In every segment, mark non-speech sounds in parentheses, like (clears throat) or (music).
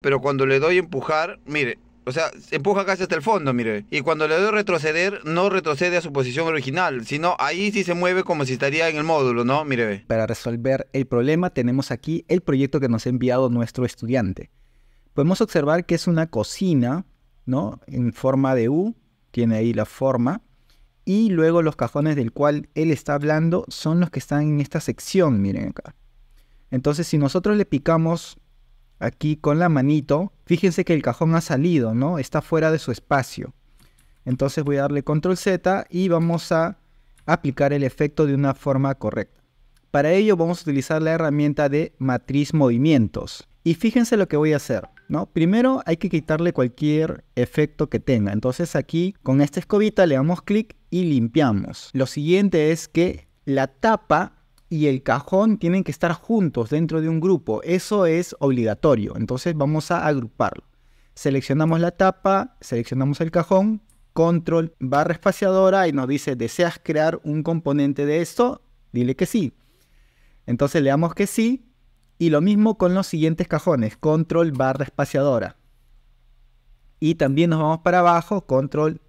pero cuando le doy empujar, mire, o sea, empuja casi hasta el fondo, mire. Y cuando le doy retroceder, no retrocede a su posición original, sino ahí sí se mueve como si estaría en el módulo, ¿no? Mire. Para resolver el problema tenemos aquí el proyecto que nos ha enviado nuestro estudiante. Podemos observar que es una cocina, ¿no? En forma de U, tiene ahí la forma. Y luego los cajones del cual él está hablando son los que están en esta sección, miren acá. Entonces, si nosotros le picamos aquí con la manito, fíjense que el cajón ha salido, ¿no? Está fuera de su espacio. Entonces voy a darle control Z y vamos a aplicar el efecto de una forma correcta. Para ello vamos a utilizar la herramienta de matriz movimientos. Y fíjense lo que voy a hacer, ¿no? Primero hay que quitarle cualquier efecto que tenga. Entonces aquí con esta escobita le damos clic y limpiamos. Lo siguiente es que la tapa y el cajón tienen que estar juntos dentro de un grupo. Eso es obligatorio. Entonces vamos a agruparlo. Seleccionamos la tapa, seleccionamos el cajón, control barra espaciadora y nos dice, ¿deseas crear un componente de esto? Dile que sí. Entonces le damos que sí. Y lo mismo con los siguientes cajones, control barra espaciadora. Y también nos vamos para abajo, control,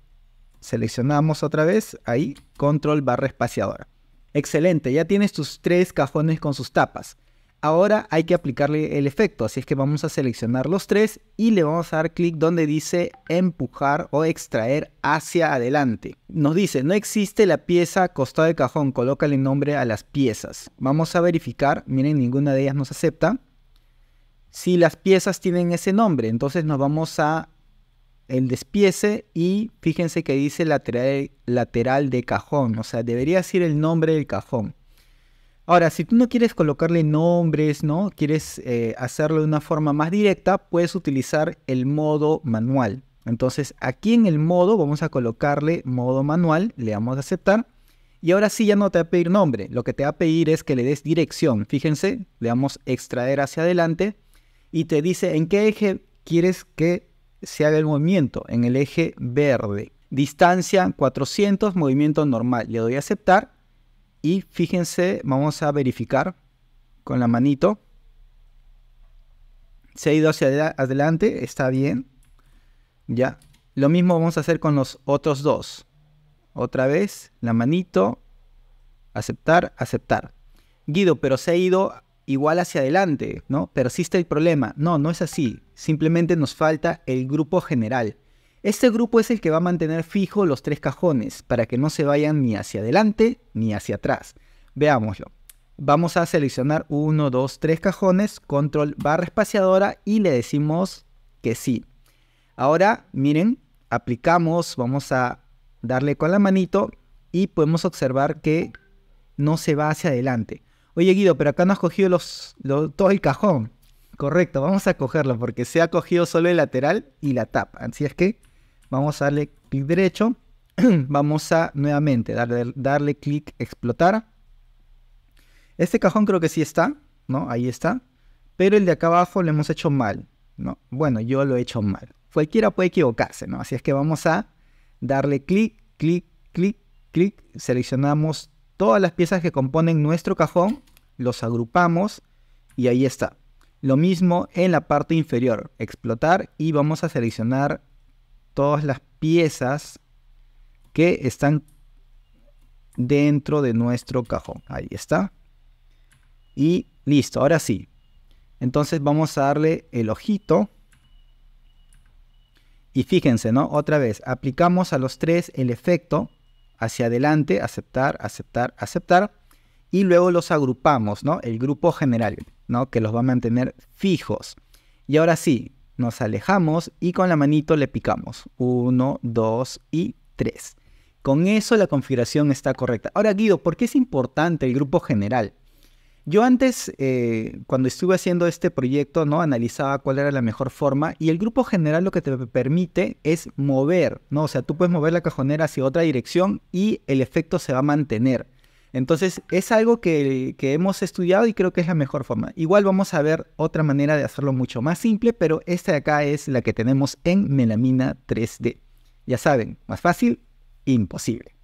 seleccionamos otra vez, ahí, control barra espaciadora. Excelente, ya tienes tus tres cajones con sus tapas. Ahora hay que aplicarle el efecto, así es que vamos a seleccionar los tres y le vamos a dar clic donde dice empujar o extraer hacia adelante. Nos dice, no existe la pieza costado de cajón, colócale nombre a las piezas. Vamos a verificar, miren, ninguna de ellas nos acepta. Si las piezas tienen ese nombre, entonces nos vamos a el despiece y fíjense que dice lateral, lateral de cajón, o sea, debería ser el nombre del cajón. Ahora, si tú no quieres colocarle nombres, ¿no? Quieres eh, hacerlo de una forma más directa, puedes utilizar el modo manual. Entonces, aquí en el modo vamos a colocarle modo manual, le damos a aceptar. Y ahora sí ya no te va a pedir nombre, lo que te va a pedir es que le des dirección. Fíjense, le damos extraer hacia adelante y te dice en qué eje quieres que se haga el movimiento en el eje verde. Distancia 400, movimiento normal. Le doy a aceptar y fíjense, vamos a verificar con la manito. Se ha ido hacia adelante, está bien. Ya. Lo mismo vamos a hacer con los otros dos. Otra vez, la manito, aceptar, aceptar. Guido, pero se ha ido igual hacia adelante, ¿no? Persiste el problema. No, no es así. Simplemente nos falta el grupo general. Este grupo es el que va a mantener fijo los tres cajones para que no se vayan ni hacia adelante ni hacia atrás. Veámoslo. Vamos a seleccionar uno, dos, tres cajones, control barra espaciadora y le decimos que sí. Ahora, miren, aplicamos, vamos a darle con la manito y podemos observar que no se va hacia adelante. Oye, Guido, pero acá no has cogido los, todo el cajón. Correcto, vamos a cogerlo porque se ha cogido solo el lateral y la tapa. Así es que vamos a darle clic derecho. (clears throat) vamos a nuevamente darle, darle clic explotar. Este cajón creo que sí está, ¿no? Ahí está. Pero el de acá abajo lo hemos hecho mal, ¿no? Bueno, yo lo he hecho mal. Cualquiera puede equivocarse, ¿no? Así es que vamos a darle clic, clic, clic, clic. Seleccionamos todas las piezas que componen nuestro cajón los agrupamos y ahí está. Lo mismo en la parte inferior, explotar y vamos a seleccionar todas las piezas que están dentro de nuestro cajón. Ahí está. Y listo, ahora sí. Entonces vamos a darle el ojito. Y fíjense, ¿no? Otra vez, aplicamos a los tres el efecto hacia adelante, aceptar, aceptar, aceptar y luego los agrupamos, ¿no? El grupo general, ¿no? Que los va a mantener fijos. Y ahora sí, nos alejamos y con la manito le picamos. Uno, dos y tres. Con eso la configuración está correcta. Ahora Guido, ¿por qué es importante el grupo general? Yo antes, eh, cuando estuve haciendo este proyecto, ¿no? analizaba cuál era la mejor forma y el grupo general lo que te permite es mover, ¿no? o sea, tú puedes mover la cajonera hacia otra dirección y el efecto se va a mantener. Entonces es algo que, hemos estudiado y creo que es la mejor forma. Igual vamos a ver otra manera de hacerlo mucho más simple, pero esta de acá es la que tenemos en melamina 3D. Ya saben, más fácil, imposible.